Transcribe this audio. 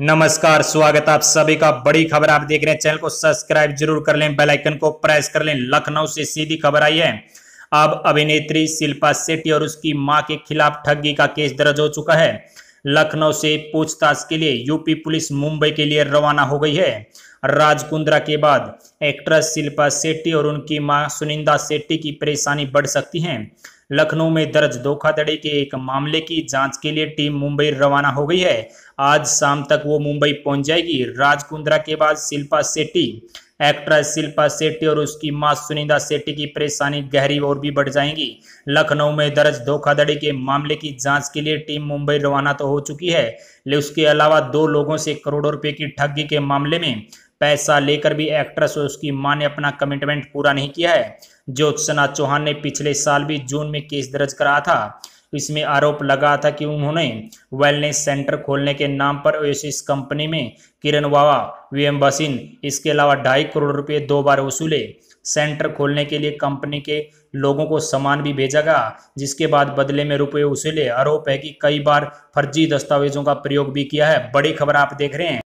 नमस्कार स्वागत आप सभी का बड़ी खबर आप देख रहे हैं चैनल को सब्सक्राइब जरूर कर लें बेल आइकन को प्रेस कर लें लखनऊ से सीधी खबर आई है अब अभिनेत्री शिल्पा शेट्टी और उसकी मां के खिलाफ ठगी का केस दर्ज हो चुका है लखनऊ से पूछताछ के लिए यूपी पुलिस मुंबई के लिए रवाना हो गई है राजकुंद्रा के बाद एक्ट्रेस शिल्पा शेट्टी और उनकी मां सुनिंदा शेट्टी की परेशानी बढ़ सकती है लखनऊ में दर्ज धोखाधड़ी के एक मामले की जांच के लिए टीम मुंबई रवाना हो गई है आज शाम तक वो मुंबई पहुंच जाएगी राजकुंद्रा के बाद शिल्पा शेट्टी एक्ट्रेस शिल्पा शेट्टी और उसकी मां सुनिंदा शेट्टी की परेशानी गहरी और भी बढ़ जाएंगी लखनऊ में दर्ज धोखाधड़ी के मामले की जांच के लिए टीम मुंबई रवाना तो हो चुकी है लेकिन उसके अलावा दो लोगों से करोड़ों रुपए की ठगी के मामले में पैसा लेकर भी एक्ट्रेस और उसकी मां ने अपना कमिटमेंट पूरा नहीं किया है ज्योत्सना चौहान ने पिछले साल भी जून में केस दर्ज कराया था इसमें आरोप लगा था कि उन्होंने वेलनेस सेंटर खोलने के नाम पर ओएसिस कंपनी में किरण वावा वीएम बसिन इसके अलावा ढाई करोड़ रुपए दो बार वसूले सेंटर खोलने के लिए कंपनी के लोगों को सामान भी भेजा गया जिसके बाद बदले में रुपए वसूले आरोप है कि कई बार फर्जी दस्तावेजों का प्रयोग भी किया है बड़ी खबर आप देख रहे हैं